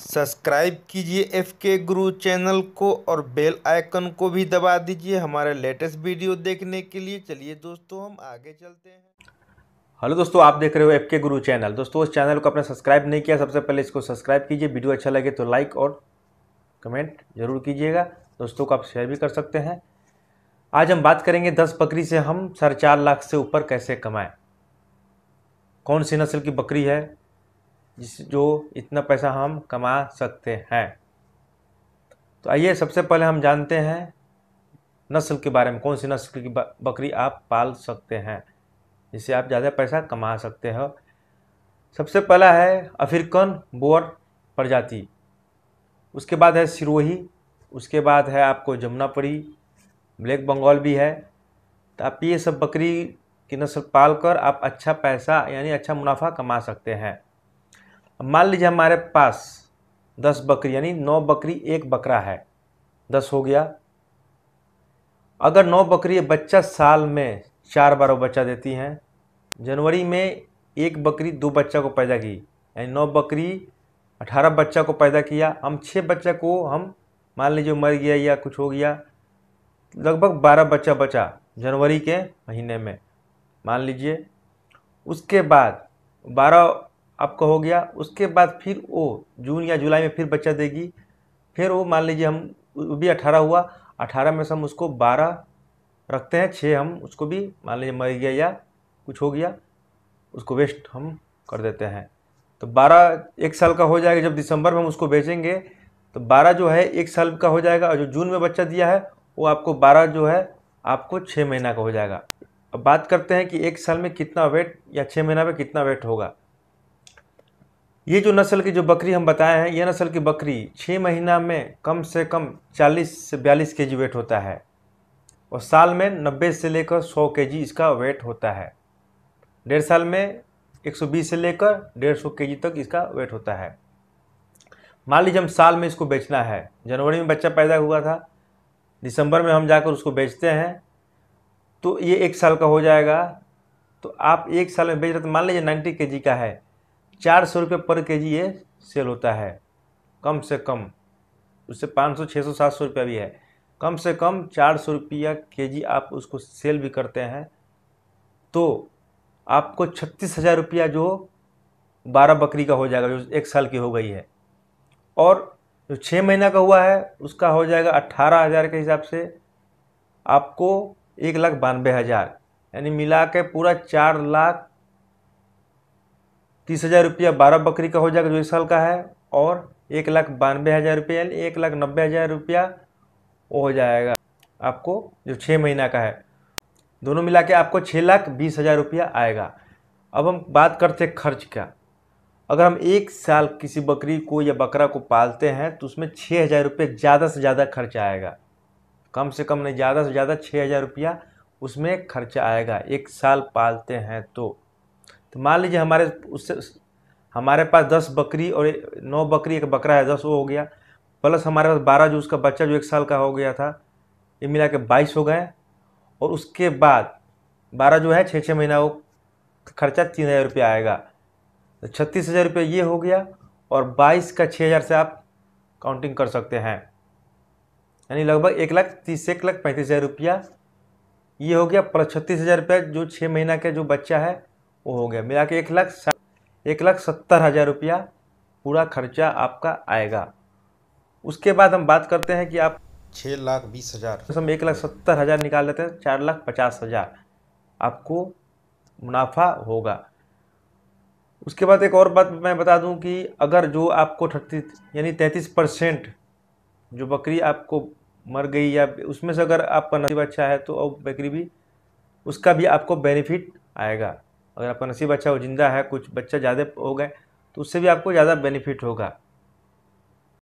subscribe कीजिए F के गुरु चैनल को और बेल आइकन को भी दबा दीजिए हमारे लेटेस्ट वीडियो देखने के लिए चलिए दोस्तों हम आगे चलते हैं हेलो दोस्तों आप देख रहे हो एफ के गुरु चैनल दोस्तों उस चैनल को आपने सब्सक्राइब नहीं किया सबसे पहले इसको सब्सक्राइब कीजिए वीडियो अच्छा लगे तो लाइक और कमेंट जरूर कीजिएगा दोस्तों को आप शेयर भी कर सकते हैं आज हम बात करेंगे दस बकरी से हम साढ़े चार लाख से ऊपर कैसे कमाएँ कौन सी नस्ल की बकरी है जिस जो इतना पैसा हम कमा सकते हैं तो आइए सबसे पहले हम जानते हैं नस्ल के बारे में कौन सी नस्ल की बकरी आप पाल सकते हैं जिससे आप ज़्यादा पैसा कमा सकते हो सबसे पहला है अफ्रीकन बोअर प्रजाति उसके बाद है सिरोही उसके बाद है आपको जमुनापुरी ब्लैक बंगाल भी है तो आप ये सब बकरी की नस्ल पाल कर आप अच्छा पैसा यानी अच्छा मुनाफा कमा सकते हैं मान लीजिए हमारे पास दस बकरी यानी नौ बकरी एक बकरा है दस हो गया अगर नौ बकरी बच्चा साल में चार बार वो बच्चा देती हैं जनवरी में एक बकरी दो बच्चा को पैदा की यानी नौ बकरी अठारह बच्चा को पैदा किया हम छः बच्चा को हम मान लीजिए मर गया या कुछ हो गया लगभग बारह बच्चा बचा जनवरी के महीने में मान लीजिए उसके बाद बारह आपका हो गया उसके बाद फिर वो जून या जुलाई में फिर बच्चा देगी फिर वो मान लीजिए हम भी अठारह हुआ अठारह में से हम उसको बारह रखते हैं छः हम उसको भी मान लीजिए मर गया या कुछ हो गया उसको वेस्ट हम कर देते हैं तो बारह एक साल का हो जाएगा जब दिसंबर में हम उसको बेचेंगे तो बारह जो है एक साल का हो जाएगा और जो जून में बच्चा दिया है वो आपको बारह जो है आपको छः महीना का हो जाएगा अब बात करते हैं कि एक साल में कितना वेट या छः महीना में कितना वेट होगा ये जो नस्ल की जो बकरी हम बताए हैं यह नस्ल की बकरी छः महीना में कम से कम 40 से 42 के जी वेट होता है और साल में 90 से लेकर 100 के जी इसका वेट होता है डेढ़ साल में 120 से लेकर 150 के जी तक इसका वेट होता है मान लीजिए हम साल में इसको बेचना है जनवरी में बच्चा पैदा हुआ था दिसंबर में हम जाकर उसको बेचते हैं तो ये एक साल का हो जाएगा तो आप एक साल में बेच रहे तो मान लीजिए नाइन्टी के जी का है चार सौ रुपये पर के जी ये सेल होता है कम से कम उससे पाँच सौ छः सौ सात सौ रुपया भी है कम से कम चार सौ रुपया के जी आप उसको सेल भी करते हैं तो आपको छत्तीस हज़ार रुपया जो बारह बकरी का हो जाएगा जो एक साल की हो गई है और जो छः महीना का हुआ है उसका हो जाएगा अट्ठारह हज़ार के हिसाब से आपको एक लाख बानवे हज़ार यानी मिला के पूरा चार लाख तीस हज़ार रुपया बारह बकरी का हो जाएगा जो इस साल का है और एक लाख बानवे हज़ार रुपया यानी एक लाख नब्बे हज़ार रुपया वो हो जाएगा आपको जो छः महीना का है दोनों मिला के आपको छः लाख बीस हज़ार रुपया आएगा अब हम बात करते हैं खर्च का अगर हम एक साल किसी बकरी को या बकरा को पालते हैं तो उसमें छः हज़ार रुपये ज़्यादा से ज़्यादा खर्च आएगा कम से कम नहीं ज़्यादा से ज़्यादा छः हज़ार रुपया उसमें खर्चा आएगा एक साल पालते हैं तो तो मान लीजिए हमारे उससे हमारे पास दस बकरी और नौ बकरी एक बकरा है दस वो हो गया प्लस हमारे पास बारह जो उसका बच्चा जो एक साल का हो गया था ये मिला के बाईस हो गए और उसके बाद बारह जो है छः छः महीना वो खर्चा तीन हज़ार रुपया आएगा तो छत्तीस हज़ार रुपये ये हो गया और बाईस का छः हज़ार से आप काउंटिंग कर सकते हैं यानी लगभग एक लाख तीस एक लाख पैंतीस हज़ार रुपया ये हो गया प्लस छत्तीस हज़ार रुपया जो छः महीना का जो बच्चा है वो हो गया मिला के एक लाख एक लाख सत्तर हज़ार रुपया पूरा खर्चा आपका आएगा उसके बाद हम बात करते हैं कि आप छः लाख बीस हज़ार तो हम एक लाख सत्तर हज़ार निकाल लेते हैं चार लाख पचास हज़ार आपको मुनाफा होगा उसके बाद एक और बात मैं बता दूं कि अगर जो आपको थर्टी यानी तैंतीस परसेंट जो बकरी आपको मर गई या उसमें से अगर आपका नसीब अच्छा है तो अब बकरी भी उसका भी आपको बेनिफिट आएगा अगर आपका नसीब अच्छा हो जिंदा है कुछ बच्चा ज़्यादा हो गए तो उससे भी आपको ज़्यादा बेनिफिट होगा